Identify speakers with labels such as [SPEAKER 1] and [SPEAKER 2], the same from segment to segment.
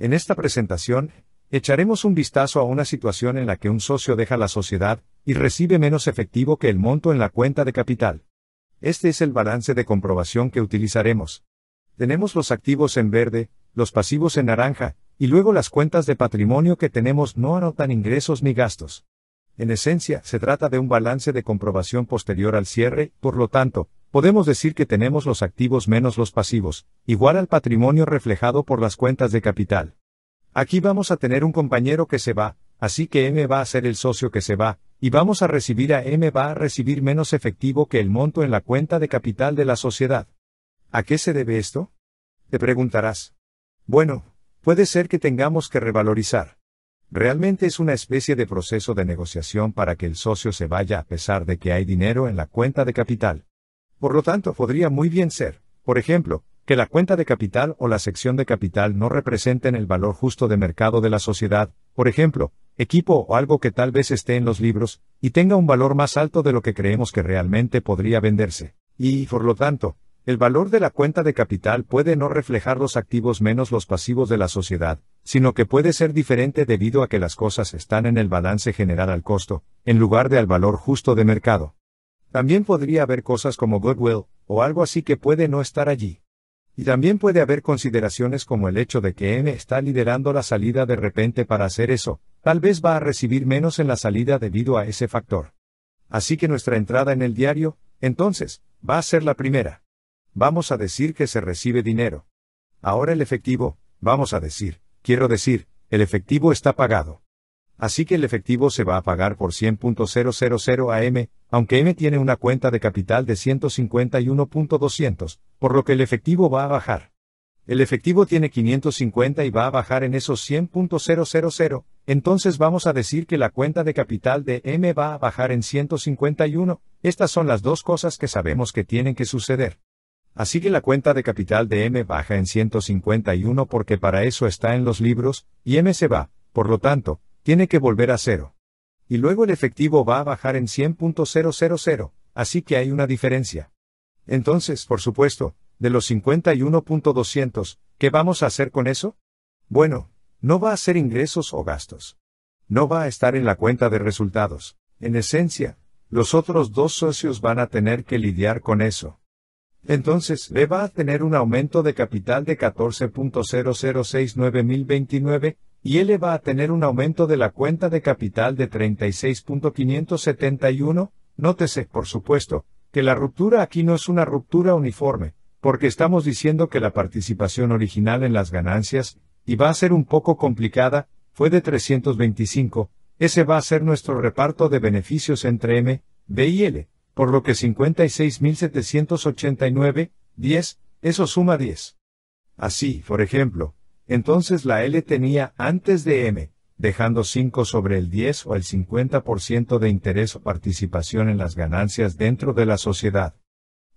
[SPEAKER 1] En esta presentación, echaremos un vistazo a una situación en la que un socio deja la sociedad y recibe menos efectivo que el monto en la cuenta de capital. Este es el balance de comprobación que utilizaremos. Tenemos los activos en verde, los pasivos en naranja, y luego las cuentas de patrimonio que tenemos no anotan ingresos ni gastos. En esencia, se trata de un balance de comprobación posterior al cierre, por lo tanto, podemos decir que tenemos los activos menos los pasivos, igual al patrimonio reflejado por las cuentas de capital. Aquí vamos a tener un compañero que se va, así que M va a ser el socio que se va, y vamos a recibir a M va a recibir menos efectivo que el monto en la cuenta de capital de la sociedad. ¿A qué se debe esto? Te preguntarás. Bueno, puede ser que tengamos que revalorizar. Realmente es una especie de proceso de negociación para que el socio se vaya a pesar de que hay dinero en la cuenta de capital. Por lo tanto, podría muy bien ser, por ejemplo, que la cuenta de capital o la sección de capital no representen el valor justo de mercado de la sociedad, por ejemplo, equipo o algo que tal vez esté en los libros, y tenga un valor más alto de lo que creemos que realmente podría venderse. Y, por lo tanto, el valor de la cuenta de capital puede no reflejar los activos menos los pasivos de la sociedad, sino que puede ser diferente debido a que las cosas están en el balance general al costo, en lugar de al valor justo de mercado. También podría haber cosas como goodwill, o algo así que puede no estar allí. Y también puede haber consideraciones como el hecho de que M está liderando la salida de repente para hacer eso, tal vez va a recibir menos en la salida debido a ese factor. Así que nuestra entrada en el diario, entonces, va a ser la primera. Vamos a decir que se recibe dinero. Ahora el efectivo, vamos a decir, quiero decir, el efectivo está pagado. Así que el efectivo se va a pagar por 100.000 a M, aunque M tiene una cuenta de capital de 151.200, por lo que el efectivo va a bajar. El efectivo tiene 550 y va a bajar en esos 100.000, entonces vamos a decir que la cuenta de capital de M va a bajar en 151, estas son las dos cosas que sabemos que tienen que suceder. Así que la cuenta de capital de M baja en 151 porque para eso está en los libros, y M se va, por lo tanto, tiene que volver a cero. Y luego el efectivo va a bajar en 100.000, así que hay una diferencia. Entonces, por supuesto, de los 51.200, ¿qué vamos a hacer con eso? Bueno, no va a ser ingresos o gastos. No va a estar en la cuenta de resultados. En esencia, los otros dos socios van a tener que lidiar con eso. Entonces, B va a tener un aumento de capital de 14.0069.029, ¿Y L va a tener un aumento de la cuenta de capital de 36.571, nótese, por supuesto, que la ruptura aquí no es una ruptura uniforme, porque estamos diciendo que la participación original en las ganancias, y va a ser un poco complicada, fue de 325, ese va a ser nuestro reparto de beneficios entre M, B y L, por lo que 56.789, 10, eso suma 10. Así, por ejemplo, entonces la L tenía antes de M, dejando 5 sobre el 10 o el 50% de interés o participación en las ganancias dentro de la sociedad.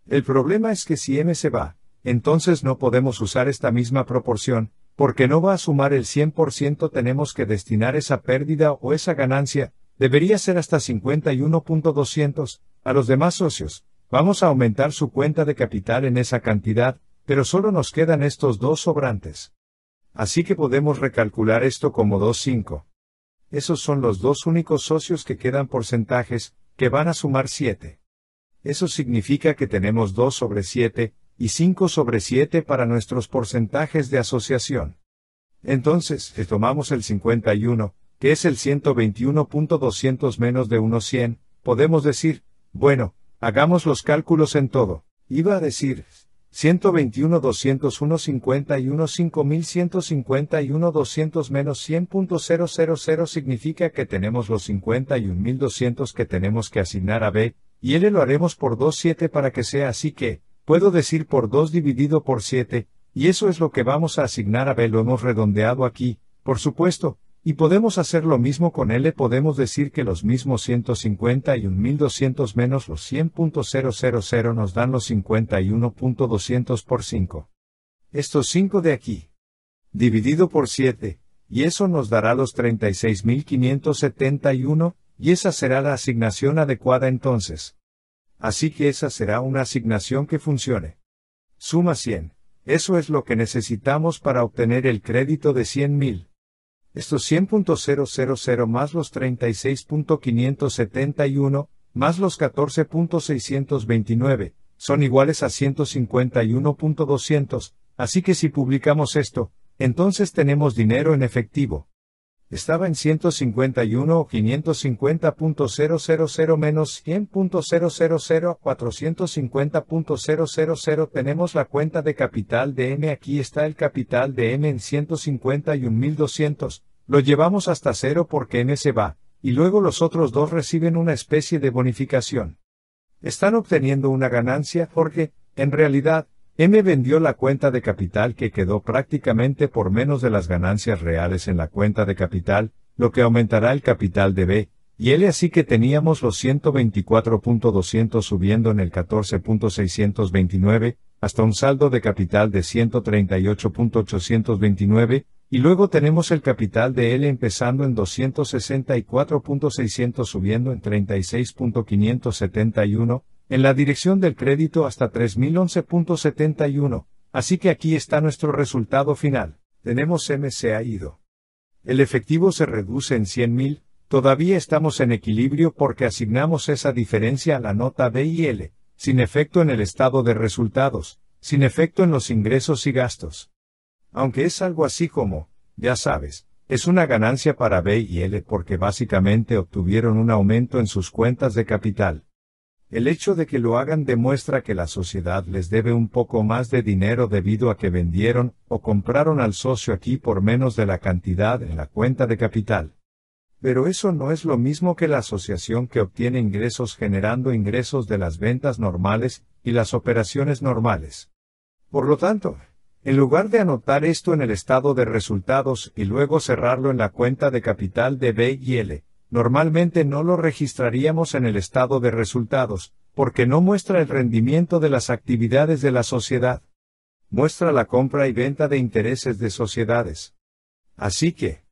[SPEAKER 1] El problema es que si M se va, entonces no podemos usar esta misma proporción, porque no va a sumar el 100% tenemos que destinar esa pérdida o esa ganancia, debería ser hasta 51.200, a los demás socios. Vamos a aumentar su cuenta de capital en esa cantidad, pero solo nos quedan estos dos sobrantes. Así que podemos recalcular esto como 2,5. Esos son los dos únicos socios que quedan porcentajes, que van a sumar 7. Eso significa que tenemos 2 sobre 7, y 5 sobre 7 para nuestros porcentajes de asociación. Entonces, si tomamos el 51, que es el 121.200 menos de 1,100, podemos decir, bueno, hagamos los cálculos en todo. Iba a decir, 121 201 51 5151 200 menos 100.000 significa que tenemos los 51.200 que tenemos que asignar a B, y L lo haremos por 2.7 para que sea así que, puedo decir por 2 dividido por 7, y eso es lo que vamos a asignar a B lo hemos redondeado aquí, por supuesto, y podemos hacer lo mismo con L, podemos decir que los mismos 150 y 1200 menos los 100.000 nos dan los 51.200 por 5. Estos 5 de aquí. Dividido por 7, y eso nos dará los 36.571, y esa será la asignación adecuada entonces. Así que esa será una asignación que funcione. Suma 100. Eso es lo que necesitamos para obtener el crédito de 100.000. Estos 100.000 más los 36.571, más los 14.629, son iguales a 151.200, así que si publicamos esto, entonces tenemos dinero en efectivo estaba en 151 o 550.000 menos 100.000 a 450.000 tenemos la cuenta de capital de M aquí está el capital de M en 151.200, lo llevamos hasta cero porque M se va, y luego los otros dos reciben una especie de bonificación. Están obteniendo una ganancia porque, en realidad, M vendió la cuenta de capital que quedó prácticamente por menos de las ganancias reales en la cuenta de capital, lo que aumentará el capital de B, y L así que teníamos los 124.200 subiendo en el 14.629, hasta un saldo de capital de 138.829, y luego tenemos el capital de L empezando en 264.600 subiendo en 36.571, en la dirección del crédito hasta 3011.71, así que aquí está nuestro resultado final, tenemos MCA ido. El efectivo se reduce en 100.000, todavía estamos en equilibrio porque asignamos esa diferencia a la nota B y L, sin efecto en el estado de resultados, sin efecto en los ingresos y gastos. Aunque es algo así como, ya sabes, es una ganancia para B y L porque básicamente obtuvieron un aumento en sus cuentas de capital. El hecho de que lo hagan demuestra que la sociedad les debe un poco más de dinero debido a que vendieron o compraron al socio aquí por menos de la cantidad en la cuenta de capital. Pero eso no es lo mismo que la asociación que obtiene ingresos generando ingresos de las ventas normales y las operaciones normales. Por lo tanto, en lugar de anotar esto en el estado de resultados y luego cerrarlo en la cuenta de capital de B y L, normalmente no lo registraríamos en el estado de resultados, porque no muestra el rendimiento de las actividades de la sociedad. Muestra la compra y venta de intereses de sociedades. Así que,